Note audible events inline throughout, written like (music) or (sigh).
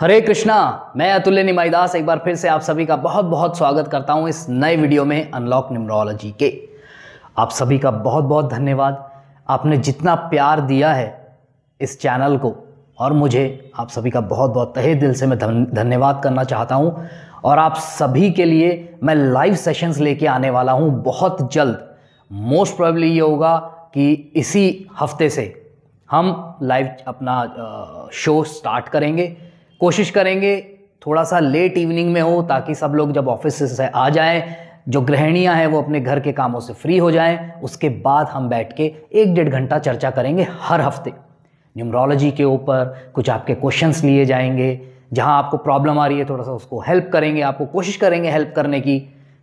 हरे कृष्णा मैं अतुल्य निमाईदास एक बार फिर से आप सभी का बहुत बहुत स्वागत करता हूं इस नए वीडियो में अनलॉक न्यूमरोलॉजी के आप सभी का बहुत बहुत धन्यवाद आपने जितना प्यार दिया है इस चैनल को और मुझे आप सभी का बहुत बहुत तहे दिल से मैं धन्यवाद करना चाहता हूँ और आप सभी के लिए मैं लाइव सेशंस लेके आने वाला हूँ बहुत जल्द मोस्ट प्रॉब्ली ये होगा कि इसी हफ्ते से हम लाइव अपना शो स्टार्ट करेंगे कोशिश करेंगे थोड़ा सा लेट इवनिंग में हो ताकि सब लोग जब ऑफिस से आ जाएं जो गृहणियाँ हैं वो अपने घर के कामों से फ्री हो जाएं उसके बाद हम बैठ के एक डेढ़ घंटा चर्चा करेंगे हर हफ्ते न्यूमरोलॉजी के ऊपर कुछ आपके क्वेश्चंस लिए जाएंगे जहाँ आपको प्रॉब्लम आ रही है थोड़ा सा उसको हेल्प करेंगे आपको कोशिश करेंगे हेल्प करने की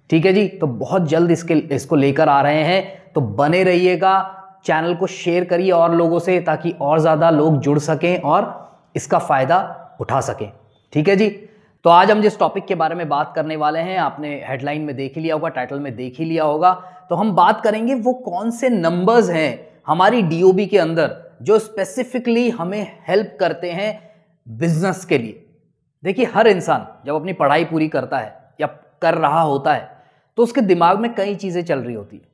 ठीक है जी तो बहुत जल्द इसके इसको लेकर आ रहे हैं तो बने रहिएगा चैनल को शेयर करिए और लोगों से ताकि और ज़्यादा लोग जुड़ सकें और इसका फ़ायदा उठा सकें ठीक है जी तो आज हम जिस टॉपिक के बारे में बात करने वाले हैं आपने हेडलाइन में देख ही लिया होगा टाइटल में देख ही लिया होगा तो हम बात करेंगे वो कौन से नंबर्स हैं हमारी डीओबी के अंदर जो स्पेसिफिकली हमें हेल्प करते हैं बिजनेस के लिए देखिए हर इंसान जब अपनी पढ़ाई पूरी करता है या कर रहा होता है तो उसके दिमाग में कई चीज़ें चल रही होती है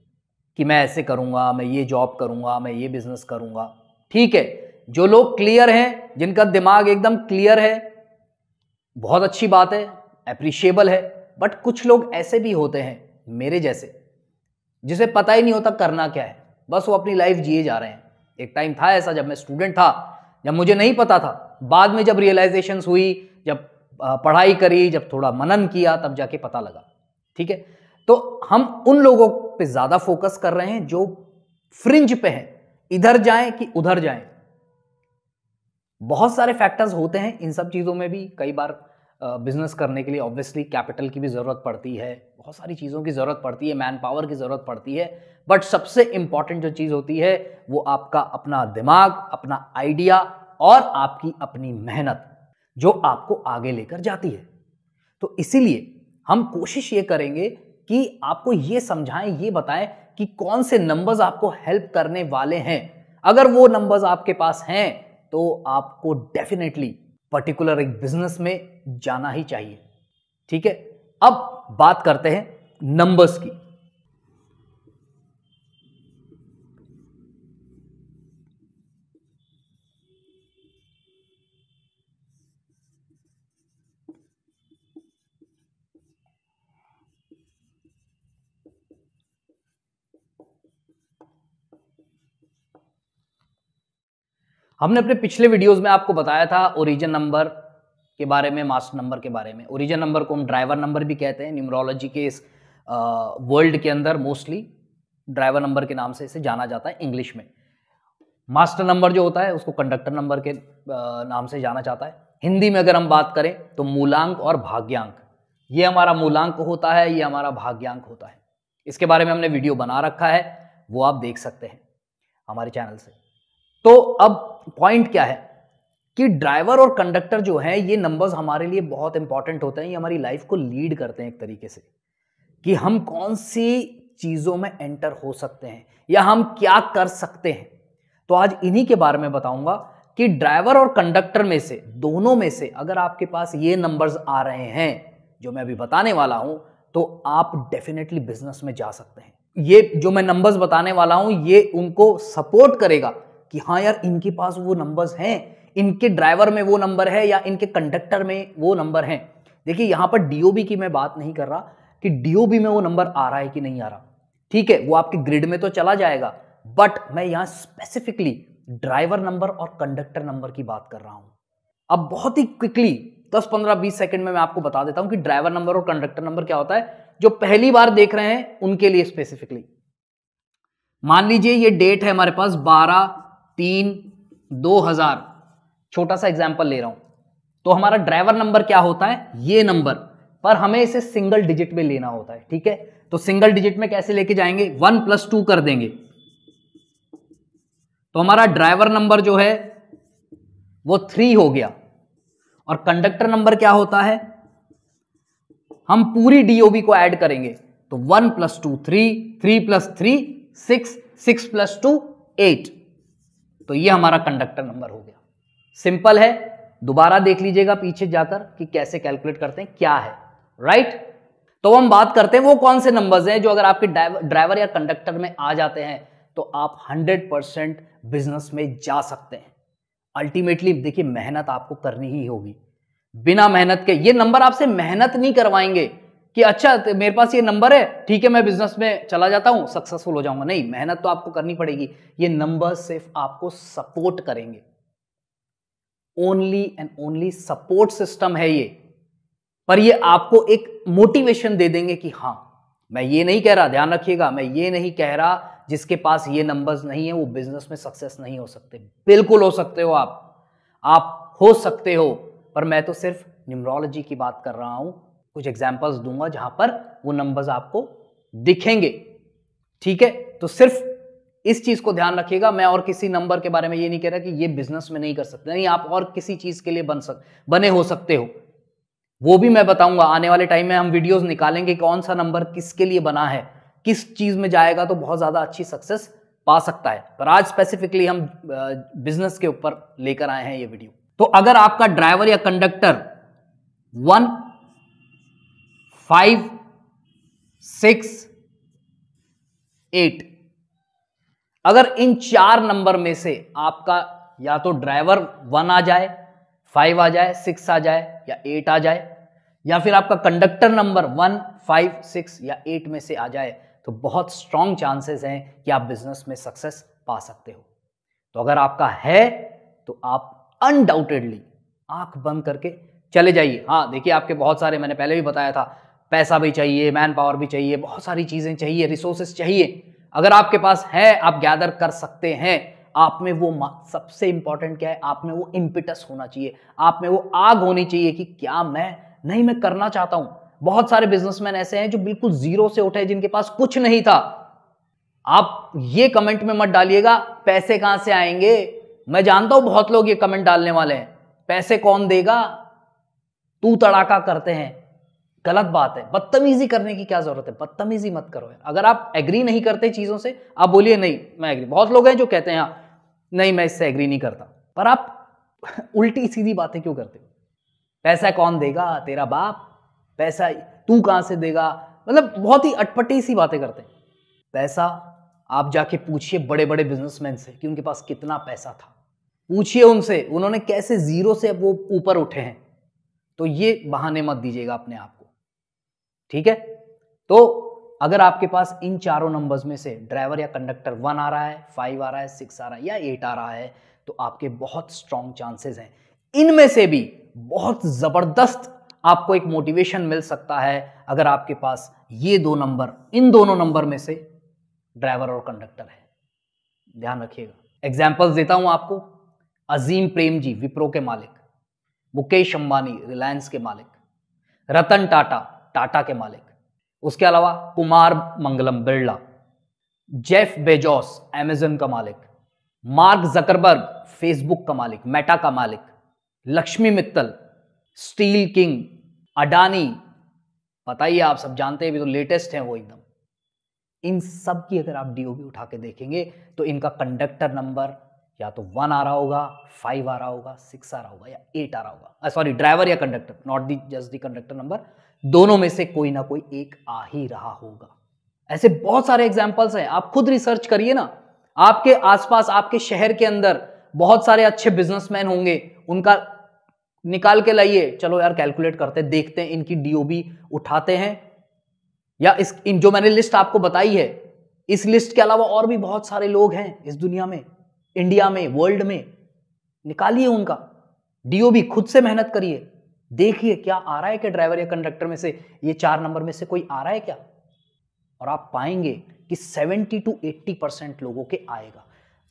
कि मैं ऐसे करूँगा मैं ये जॉब करूँगा मैं ये बिज़नेस करूँगा ठीक है जो लोग क्लियर हैं जिनका दिमाग एकदम क्लियर है बहुत अच्छी बात है अप्रिशिएबल है बट कुछ लोग ऐसे भी होते हैं मेरे जैसे जिसे पता ही नहीं होता करना क्या है बस वो अपनी लाइफ जिए जा रहे हैं एक टाइम था ऐसा जब मैं स्टूडेंट था जब मुझे नहीं पता था बाद में जब रियलाइजेशन हुई जब पढ़ाई करी जब थोड़ा मनन किया तब जाके पता लगा ठीक है तो हम उन लोगों पे ज़्यादा फोकस कर रहे हैं जो फ्रिंज पे हैं इधर जाएं कि उधर जाएं बहुत सारे फैक्टर्स होते हैं इन सब चीज़ों में भी कई बार बिजनेस करने के लिए ऑब्वियसली कैपिटल की भी ज़रूरत पड़ती है बहुत सारी चीज़ों की ज़रूरत पड़ती है मैन पावर की ज़रूरत पड़ती है बट सबसे इम्पॉर्टेंट जो चीज़ होती है वो आपका अपना दिमाग अपना आइडिया और आपकी अपनी मेहनत जो आपको आगे लेकर जाती है तो इसीलिए हम कोशिश ये करेंगे कि आपको ये समझाएं ये बताएं कि कौन से नंबर्स आपको हेल्प करने वाले हैं अगर वो नंबर्स आपके पास हैं तो आपको डेफिनेटली पर्टिकुलर एक बिजनेस में जाना ही चाहिए ठीक है अब बात करते हैं नंबर्स की हमने अपने पिछले वीडियोस में आपको बताया था ओरिजिन नंबर के बारे में मास्टर नंबर के बारे में ओरिजिन नंबर को हम ड्राइवर नंबर भी कहते हैं न्यूमरोलॉजी के इस वर्ल्ड के अंदर मोस्टली ड्राइवर नंबर के नाम से इसे जाना जाता है इंग्लिश में मास्टर नंबर जो होता है उसको कंडक्टर नंबर के नाम से जाना जाता है हिंदी में अगर हम बात करें तो मूलांक और भाग्यांक ये हमारा मूलांक होता है ये हमारा भाग्यांक होता है इसके बारे में हमने वीडियो बना रखा है वो आप देख सकते हैं हमारे चैनल से तो अब पॉइंट क्या है कि ड्राइवर और कंडक्टर जो है ये नंबर्स हमारे लिए बहुत इंपॉर्टेंट होते हैं ये हमारी लाइफ को लीड करते हैं एक तरीके से कि हम कौन सी चीज़ों में एंटर हो सकते हैं या हम क्या कर सकते हैं तो आज इन्हीं के बारे में बताऊंगा कि ड्राइवर और कंडक्टर में से दोनों में से अगर आपके पास ये नंबर्स आ रहे हैं जो मैं अभी बताने वाला हूं तो आप डेफिनेटली बिजनेस में जा सकते हैं ये जो मैं नंबर्स बताने वाला हूं ये उनको सपोर्ट करेगा कि हाँ यार इनके पास वो नंबर्स हैं इनके ड्राइवर में वो नंबर है या इनके कंडक्टर में वो नंबर है देखिए यहाँ पर डी की मैं बात नहीं कर रहा कि डी में वो नंबर आ रहा है कि नहीं आ रहा ठीक है वो आपके ग्रिड में तो चला जाएगा बट मैं यहाँ स्पेसिफिकली ड्राइवर नंबर और कंडक्टर नंबर की बात कर रहा हूँ अब बहुत ही क्विकली 10-15-20 सेकंड में मैं आपको बता देता हूँ कि ड्राइवर नंबर और कंडक्टर नंबर क्या होता है जो पहली बार देख रहे हैं उनके लिए स्पेसिफिकली मान लीजिए ये डेट है हमारे पास 12 तीन दो हजार छोटा सा एग्जाम्पल ले रहा हूं तो हमारा ड्राइवर नंबर क्या होता है ये नंबर पर हमें इसे सिंगल डिजिट में लेना होता है ठीक है तो सिंगल डिजिट में कैसे लेके जाएंगे वन प्लस टू कर देंगे तो हमारा ड्राइवर नंबर जो है वो थ्री हो गया और कंडक्टर नंबर क्या होता है हम पूरी डीओबी को ऐड करेंगे तो one plus two three three plus three six six plus two eight तो ये हमारा कंडक्टर नंबर हो गया सिंपल है दोबारा देख लीजिएगा पीछे जाकर कि कैसे कैलकुलेट करते हैं क्या है राइट तो हम बात करते हैं वो कौन से नंबर्स हैं जो अगर आपके ड्राइवर या कंडक्टर में आ जाते हैं तो आप 100% बिजनेस में जा सकते हैं अल्टीमेटली देखिए मेहनत आपको करनी ही होगी बिना मेहनत के ये नंबर आपसे मेहनत नहीं करवाएंगे कि अच्छा तो मेरे पास ये नंबर है ठीक है मैं बिजनेस में चला जाता हूँ सक्सेसफुल हो जाऊंगा नहीं मेहनत तो आपको करनी पड़ेगी ये नंबर सिर्फ आपको सपोर्ट करेंगे only and only support system है ये पर ये आपको एक मोटिवेशन दे देंगे कि हाँ मैं ये नहीं कह रहा ध्यान रखिएगा मैं ये नहीं कह रहा जिसके पास ये नंबर्स नहीं है वो बिजनेस में सक्सेस नहीं हो सकते बिल्कुल हो सकते हो आप आप हो सकते हो पर मैं तो सिर्फ न्यूमरोलॉजी की बात कर रहा हूं कुछ एग्जाम्पल्स दूंगा जहां पर वो नंबर्स आपको दिखेंगे ठीक है तो सिर्फ इस चीज को ध्यान रखिएगा मैं और किसी नंबर के बारे में ये नहीं कह रहा कि ये बिजनेस में नहीं कर सकते नहीं आप और किसी चीज के लिए बन सक बने हो सकते हो वो भी मैं बताऊंगा आने वाले टाइम में हम वीडियोस निकालेंगे कौन सा नंबर किसके लिए बना है किस चीज में जाएगा तो बहुत ज्यादा अच्छी सक्सेस पा सकता है पर आज स्पेसिफिकली हम बिजनेस के ऊपर लेकर आए हैं ये वीडियो तो अगर आपका ड्राइवर या conductor one five six eight अगर इन चार नंबर में से आपका या तो ड्राइवर वन आ जाए फाइव आ जाए सिक्स आ जाए या एट आ जाए या फिर आपका conductor number one five six या एट में से आ जाए तो बहुत स्ट्रांग चांसेस हैं कि आप बिजनेस में सक्सेस पा सकते हो तो अगर आपका है तो आप अनडाउटेडली आंख बंद करके चले जाइए हाँ देखिए आपके बहुत सारे मैंने पहले भी बताया था पैसा भी चाहिए मैन पावर भी चाहिए बहुत सारी चीज़ें चाहिए रिसोर्सेस चाहिए अगर आपके पास है आप गैदर कर सकते हैं आप में वो सबसे इंपॉर्टेंट क्या है आप में वो इम्पिटस होना चाहिए आप में वो आग होनी चाहिए कि क्या मैं नहीं मैं करना चाहता हूं बहुत सारे बिजनेसमैन ऐसे हैं जो बिल्कुल जीरो से उठे जिनके पास कुछ नहीं था आप ये कमेंट में मत डालिएगा पैसे कहां से आएंगे मैं जानता हूं बहुत लोग ये कमेंट डालने वाले हैं पैसे कौन देगा तू तड़ाका करते हैं गलत बात है बदतमीजी करने की क्या जरूरत है बदतमीजी मत करो अगर आप एग्री नहीं करते चीज़ों से आप बोलिए नहीं मैं एग्री बहुत लोग हैं जो कहते हैं हाँ नहीं मैं इससे एग्री नहीं करता पर आप (laughs) उल्टी सीधी बातें क्यों करते हो पैसा कौन देगा तेरा बाप पैसा तू कहाँ से देगा मतलब बहुत ही अटपटी सी बातें करते हैं पैसा आप जाके पूछिए बड़े बड़े बिजनेसमैन से कि उनके पास कितना पैसा था पूछिए उनसे उन्होंने कैसे जीरो से वो ऊपर उठे हैं तो ये बहाने मत दीजिएगा अपने आप ठीक है तो अगर आपके पास इन चारों नंबर्स में से ड्राइवर या कंडक्टर वन आ रहा है फाइव आ रहा है सिक्स आ रहा है या एट आ रहा है तो आपके बहुत स्ट्रांग चांसेस हैं इनमें से भी बहुत ज़बरदस्त आपको एक मोटिवेशन मिल सकता है अगर आपके पास ये दो नंबर इन दोनों नंबर में से ड्राइवर और कंडक्टर है ध्यान रखिएगा एग्जाम्पल्स देता हूं आपको अजीम प्रेम जी विप्रो के मालिक मुकेश अंबानी रिलायंस के मालिक रतन टाटा टाटा के मालिक उसके अलावा Kumar Mangalam Birla Jeff Bezos Amazon का मालिक मार्क जकरबर्ग फेसबुक का मालिक मेटा का मालिक लक्ष्मी मित्तल स्टील किंग अडानी पता ही आप सब जानते हैं भी तो लेटेस्ट हैं वो एकदम इन सब की अगर आप डीओबी उठा के देखेंगे तो इनका कंडक्टर नंबर या तो वन आ रहा होगा फाइव आ रहा होगा सिक्स आ रहा होगा या एट आ रहा होगा सॉरी ड्राइवर या conductor not the just the conductor number दोनों में से कोई ना कोई एक आ ही रहा होगा ऐसे बहुत सारे एग्जाम्पल्स हैं आप खुद रिसर्च करिए ना आपके आसपास आपके शहर के अंदर बहुत सारे अच्छे बिजनेसमैन होंगे उनका निकाल के लाइए चलो यार कैलकुलेट करते देखते हैं इनकी डीओबी उठाते हैं या इस इन जो मैंने लिस्ट आपको बताई है इस लिस्ट के अलावा और भी बहुत सारे लोग हैं इस दुनिया में इंडिया में वर्ल्ड में निकालिए उनका डीओबी खुद से मेहनत करिए देखिए क्या आ रहा है क्या ड्राइवर या कंडक्टर में से ये चार नंबर में से कोई आ रहा है क्या और आप पाएंगे कि 70 टू 80 परसेंट लोगों के आएगा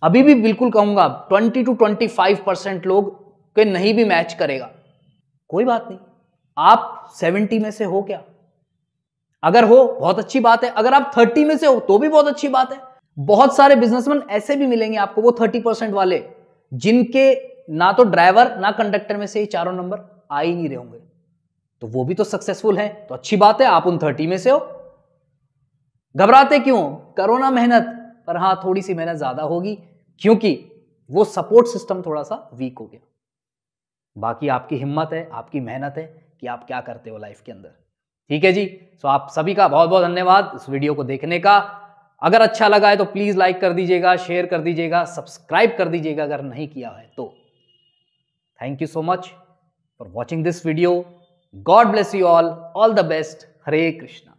अभी भी बिल्कुल कहूंगा 20 टू 25 परसेंट लोग के नहीं भी मैच करेगा कोई बात नहीं आप 70 में से हो क्या अगर हो बहुत अच्छी बात है अगर आप 30 में से हो तो भी बहुत अच्छी बात है बहुत सारे बिजनेसमैन ऐसे भी मिलेंगे आपको वो थर्टी परसेंट वाले जिनके ना तो ड्राइवर ना कंडक्टर में से ही चारों नंबर आ ही नहीं रहे होंगे तो वो भी तो सक्सेसफुल हैं तो अच्छी बात है आप उन थर्टी में से हो घबराते क्यों करो ना मेहनत पर हां थोड़ी सी मेहनत ज्यादा होगी क्योंकि वो सपोर्ट सिस्टम थोड़ा सा वीक हो गया बाकी आपकी हिम्मत है आपकी मेहनत है कि आप क्या करते हो लाइफ के अंदर ठीक है जी सो आप सभी का बहुत बहुत धन्यवाद इस वीडियो को देखने का अगर अच्छा लगा है तो प्लीज़ लाइक कर दीजिएगा शेयर कर दीजिएगा सब्सक्राइब कर दीजिएगा अगर नहीं किया है तो thank you so much for watching this video God bless you all all the best Hare Krishna